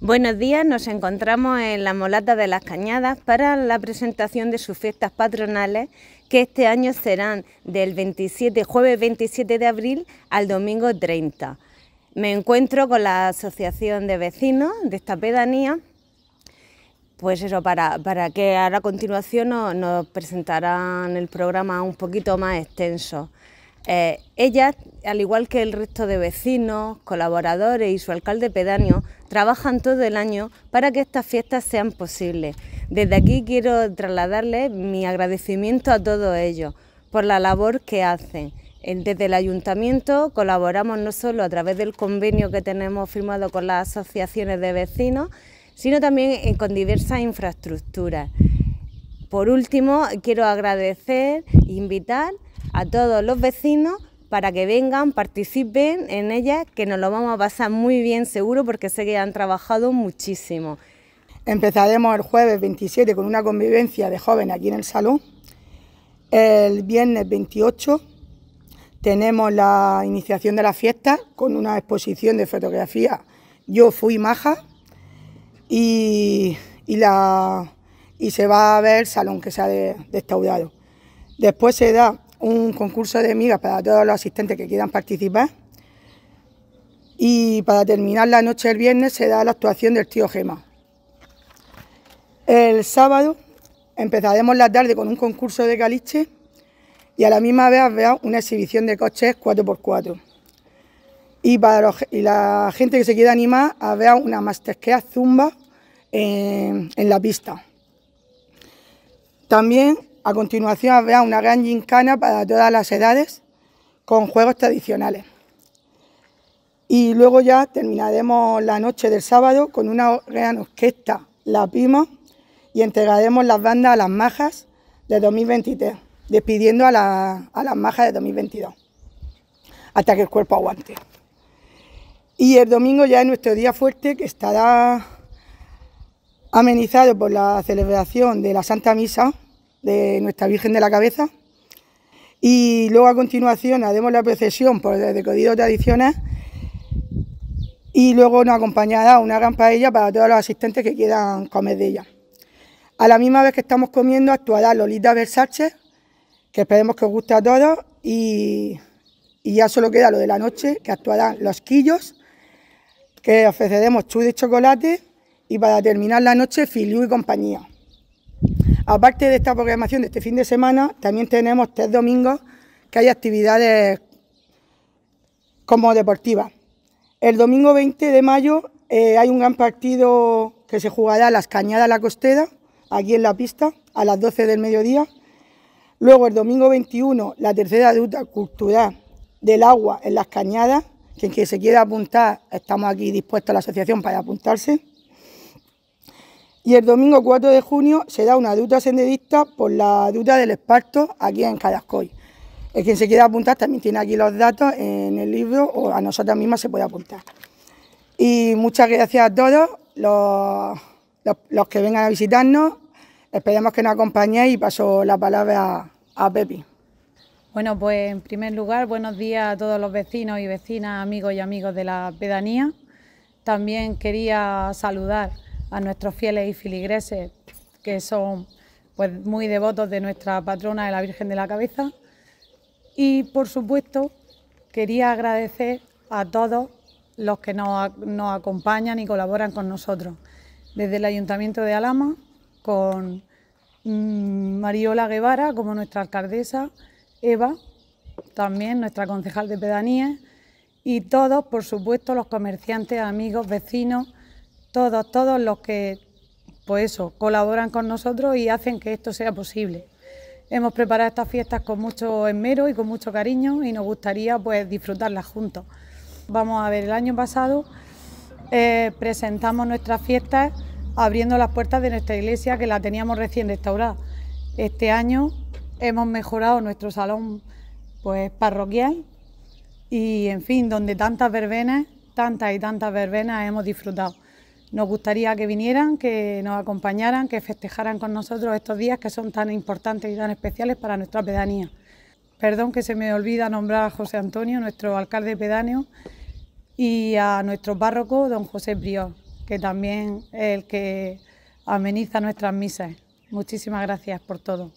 Buenos días, nos encontramos en la Molata de las Cañadas para la presentación de sus fiestas patronales que este año serán del 27, jueves 27 de abril al domingo 30. Me encuentro con la Asociación de Vecinos de esta pedanía, pues eso, para, que ahora a continuación nos presentarán el programa un poquito más extenso. Eh, ellas, al igual que el resto de vecinos, colaboradores y su alcalde pedáneo, trabajan todo el año para que estas fiestas sean posibles. Desde aquí quiero trasladarles mi agradecimiento a todos ellos por la labor que hacen. Eh, desde el ayuntamiento colaboramos no solo a través del convenio que tenemos firmado con las asociaciones de vecinos, sino también eh, con diversas infraestructuras. Por último, quiero agradecer e invitar a todos los vecinos para que vengan, participen en ellas, que nos lo vamos a pasar muy bien seguro porque sé que han trabajado muchísimo. Empezaremos el jueves 27 con una convivencia de jóvenes aquí en el salón. El viernes 28 tenemos la iniciación de la fiesta con una exposición de fotografía. Yo fui maja y, la, y se va a ver el salón que se ha de, este Después se da un concurso de migas para todos los asistentes que quieran participar. Y para terminar la noche del viernes se da la actuación del tío Gema. El sábado empezaremos la tarde con un concurso de caliche y a la misma vez habrá una exhibición de coches 4x4. Y para la gente que se quiera animar, habrá una masterclass zumba en, en la pista. También a continuación habrá una gran gincana para todas las edades con juegos tradicionales. Y luego ya terminaremos la noche del sábado con una gran orquesta, la Pima, y entregaremos las bandas a las majas de 2023, despidiendo a, a las majas de 2022, hasta que el cuerpo aguante. Y el domingo ya es nuestro día fuerte que estará amenizado por la celebración de la Santa Misa de nuestra Virgen de la Cabeza. Y luego a continuación haremos la procesión por el decodido tradicional y luego nos acompañará una gran paella para todos los asistentes que quieran comer de ella. A la misma vez que estamos comiendo actuará Lolita Versace, que esperemos que os guste a todos, y, ya solo queda lo de la noche, que actuarán Los Quillos, que ofreceremos churros de chocolate, y para terminar la noche, filú y compañía. Aparte de esta programación de este fin de semana, también tenemos tres domingos que hay actividades como deportivas. El domingo 20 de mayo eh, hay un gran partido que se jugará a las Cañadas La Costera, aquí en la pista, a las 12 del mediodía. Luego el domingo 21, la tercera ruta cultural del agua en las Cañadas, que quien se quiera apuntar, estamos aquí dispuestos a la asociación para apuntarse. Y el domingo 4 de junio se da una ruta senderista por la ruta del Esparto aquí en Cadascoy. El quien se quiera apuntar también tiene aquí los datos en el libro o a nosotras mismas se puede apuntar. Y muchas gracias a todos los, que vengan a visitarnos. Esperemos que nos acompañéis y paso la palabra a, a Pepi. Bueno, pues en primer lugar, buenos días a todos los vecinos y vecinas, amigos y amigos de la pedanía. También quería saludar a nuestros fieles y filigreses que son pues muy devotos de nuestra patrona de la Virgen de la Cabeza y por supuesto quería agradecer a todos los que nos, nos acompañan y colaboran con nosotros, desde el Ayuntamiento de Alama, con mm, Mariola Guevara como nuestra alcaldesa, Eva, también nuestra concejal de pedanías, y todos, por supuesto, los comerciantes, amigos, vecinos todos, los que, pues eso, colaboran con nosotros y hacen que esto sea posible. Hemos preparado estas fiestas con mucho esmero y con mucho cariño y nos gustaría pues disfrutarlas juntos. Vamos a ver, el año pasado eh, presentamos nuestras fiestas abriendo las puertas de nuestra iglesia que la teníamos recién restaurada. Este año hemos mejorado nuestro salón pues parroquial y en fin, donde tantas verbenas, tantas y tantas verbenas hemos disfrutado. Nos gustaría que vinieran, que nos acompañaran, que festejaran con nosotros estos días que son tan importantes y tan especiales para nuestra pedanía. Perdón que se me olvida nombrar a José Antonio, nuestro alcalde pedáneo, y a nuestro párroco, don José Brió, que también es el que ameniza nuestras misas. Muchísimas gracias por todo.